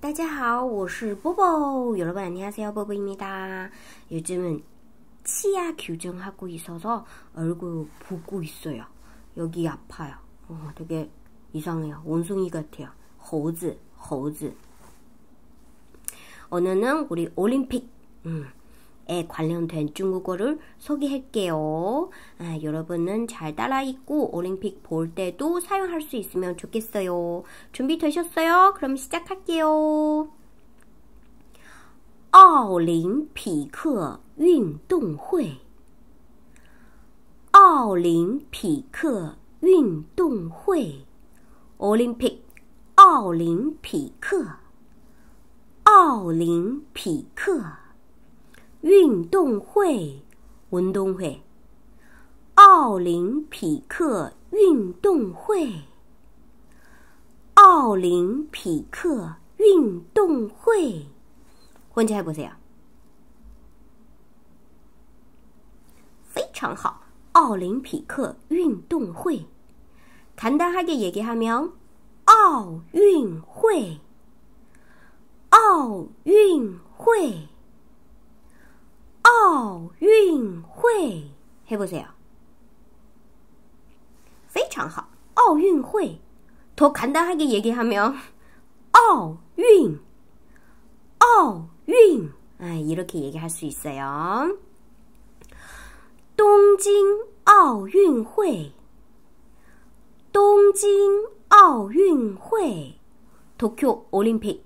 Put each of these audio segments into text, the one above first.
大家好，我是波波。여러분안녕하세요， 波波입니 다。 요즘은 치아 교정하고 있어서 얼굴 붓고 있어요. 여기 아파요. 어, 되게 이상해요. 원숭이 같아요. 허즈, 허즈. 오늘은 우리 올림픽. 음, 에 관련된 중국어를 소개할게요. 아, 여러분은 잘 따라 읽고 올림픽 볼 때도 사용할 수 있으면 좋겠어요. 준비되셨어요? 그럼 시작할게요. 올림픽克运动会奥林匹克运动会 o l y m p i c 奥林运动会，运动会，奥林匹克运动会，奥林匹克运动会，文杰还不谁呀？非常好，奥林匹克运动会，看到还个爷爷还没奥运会，奥运会。奥运会 해보세요. 非常好.奥运会.더 간단하게 얘기하면 奥运,奥运. 아, 이렇게 얘기할 수 있어요. 동京奥运会동京奥运会 도쿄 올림픽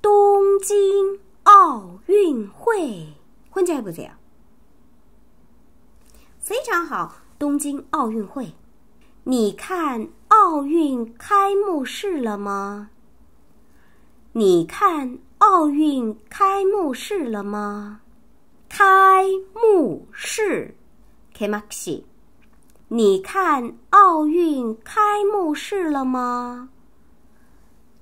동京奥运会 会不这样？非常好！东京奥运会，你看奥运开幕式了吗？你看奥运开幕式了吗？开幕式 k e m a x i 你看奥运开幕式了吗？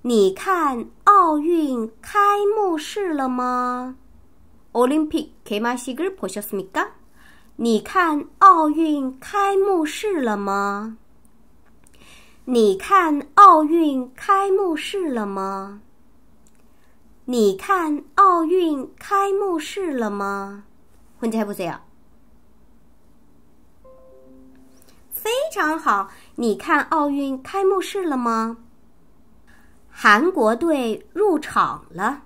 你看奥运开幕式了吗？Olympic 开幕式，你破笑死我了！你看奥运开幕式了吗？你看奥运开幕式了吗？你看奥运开幕式了吗？混的不怎呀？非常好！你看奥运开幕式了吗？韩国队入场了。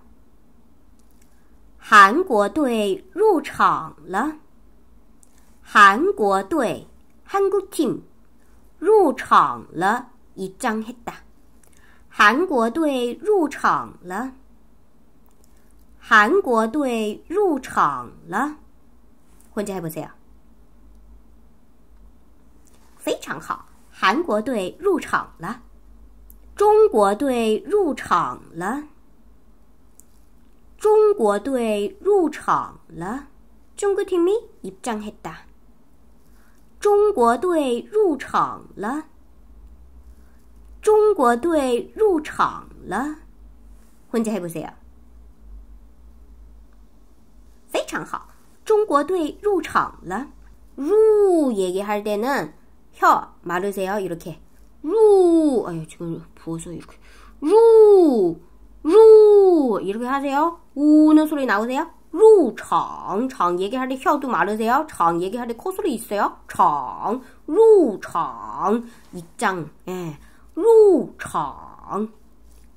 韩国队入场了。韩国队，韩国 team 入场了。一张一打。韩国队入场了。韩国队入场了。混着还不怎样。非常好，韩国队入场了。中国队入场了。中国队入场了，中国球迷，一张中国队入场了，中国队入场了，混子还不行，非常好。中国队入场了，入也也还是得能，哟，马路赛要一路开，入，哎呀，这个婆娑一路，入。入，一给哈子呀？乌那所里哪个字呀？入场，场也给他的调度马勒字呀？场爷给他的口数的意思呀？场，入场，一张，哎，入场，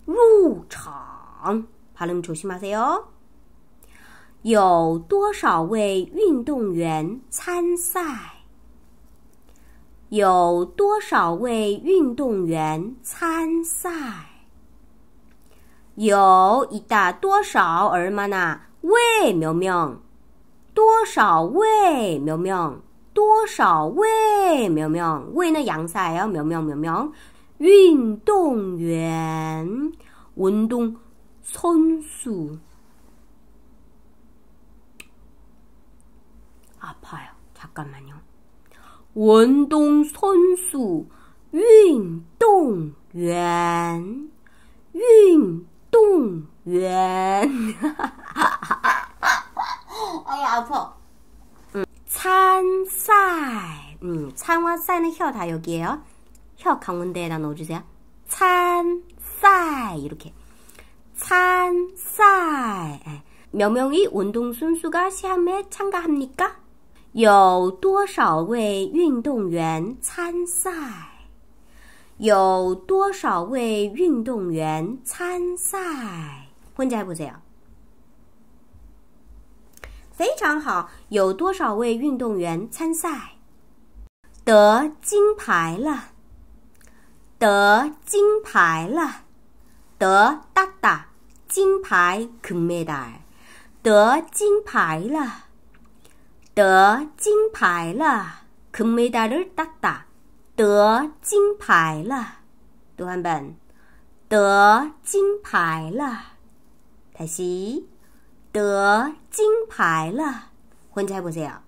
入场，哈能出新马字哟。有多少位运动员参赛？有多少位运动员参赛？有一大多少儿妈呢？喂，苗苗，多少？喂，苗苗，多少？喂，苗苗，喂那洋菜呀，苗苗苗苗，运动员，运动村数。啊，拍呀！等一下嘛，运动春数，运动员，运。 동웬 아야 아파 찬쌀 음, 창화쌀은 혀다 여기에요 혀 강원대에다 넣어주세요 찬쌀 이렇게 찬쌀 예. 몇명이 운동 선수가 시험에 참가합니까? 有多少位运动员参赛？有多少位运动员参赛？混在不这样，非常好。有多少位运动员参赛？得金牌了，得金牌了，得哒哒，金牌，得金牌了，得金牌了，得金牌了，哒哒。得金牌了，读完本。得金牌了，泰西，得金牌了，混猜不猜啊？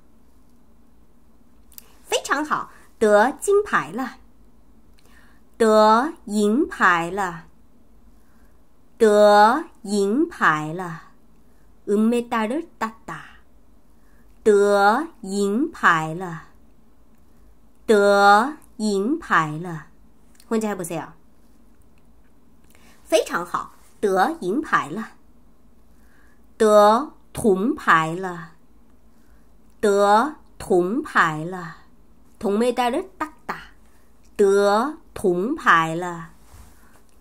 非常好，得金牌了，得银牌了，得银牌了，嗯咩哒咧哒哒，得银牌了，得。银牌了，文杰还不行，非常好，得银牌了，得铜牌了，得铜牌了，同妹带了，打打，得铜牌了，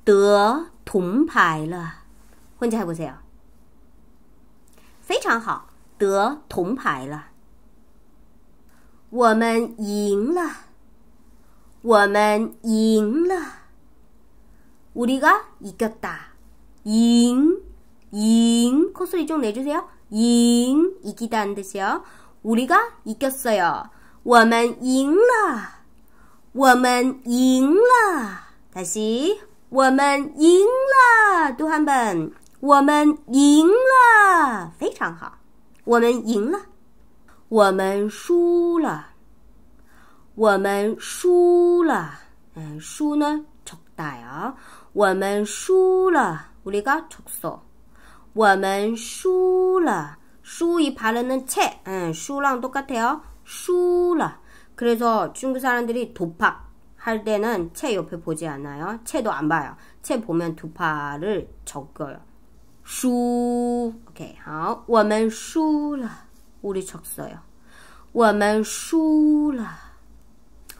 得铜牌了，文杰还不行，非常好，得铜牌了，我们赢了。我们赢了，우리가이겼 다， 赢，赢，코소리좀내주세 요， 赢，이기다안되세 요， 우리가이겼어 요， 我们赢了，我们赢了，다 시， 我们赢了，读汉本，我们赢了，非常好，我们赢了，我们输了。我们输了。嗯 수는 적다요. 我们输了. 우리가 적소. 我们输了. 수이 발음은 채. 음, 수랑 똑같아요. 输了. 그래서 중국 사람들이 도박 할 때는 채 옆에 보지 않아요. 채도 안 봐요. 채 보면 두 파를 적어요. 수. 오케好,我们输了. 어, 우리 적어요. 我们输了.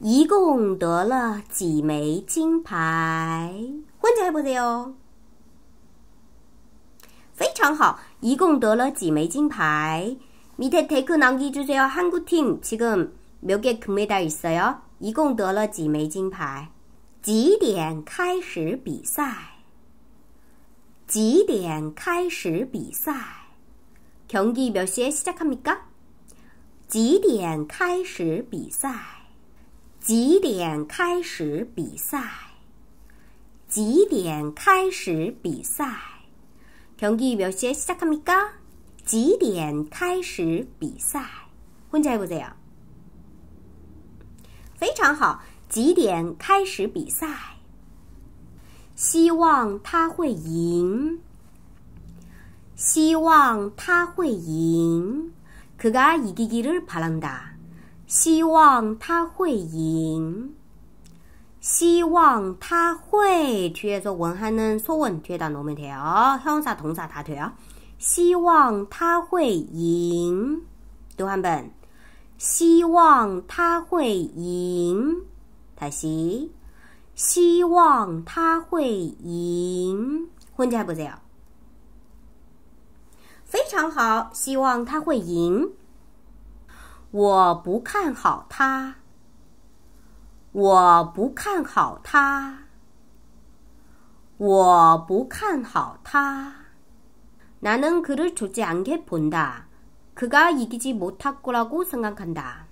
一共得了几枚金牌？混还不对哦。非常好！一共得了几枚金牌？미래대표남기주세요한국팀지금몇개금메달있어요一共得了几枚金牌？几点开始比赛？几点开始比赛？경기몇시에시작합니 까？ 几点开始比赛？几点开始比赛？几点开始比赛？경기시작시간몇시야几点开始比赛？混在不这样？非常好，几点开始比赛？希望他会赢。希望他会赢。그가이기기를바란다希望他会赢。希望他会，虽然说问还能说文却打农民台啊，想啥捅啥大腿啊。希望他会赢，读汉本。希望他会赢，台西。希望他会赢，混起来不怎样？非常好，希望他会赢。我不看好他，我不看好他，我不看好他。 나는 그를 좋지 않게 본다. 그가 이기지 못할 거라고 생각한다.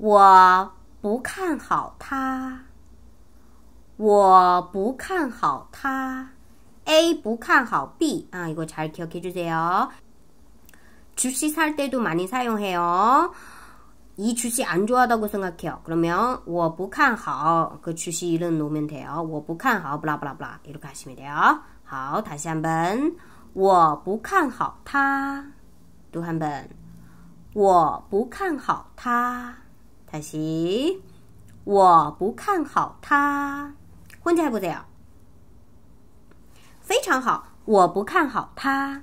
我不看好他.我不看好他. A 不看好 B. 아, 이거 잘 기억해 주세요. 주시 살 때도 많이 사용해요. 이 주시 안 좋아하다고 생각해요. 그러면 我不看好그 주시 이름 놓으면 돼요. 我不看好 블라블라블라 이렇게 하시면 돼요. 好, 다시 한번 我不看好他또 한번 我不看好他 다시 我不看好他 혼자 해보세요. 非常好我不看好他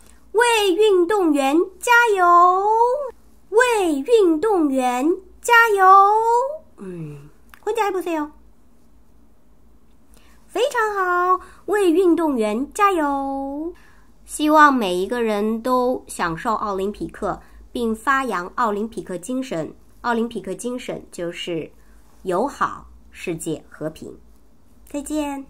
为运动员加油！为运动员加油！嗯，混的还不错哟，非常好！为运动员加油！希望每一个人都享受奥林匹克，并发扬奥林匹克精神。奥林匹克精神就是友好、世界和平。再见。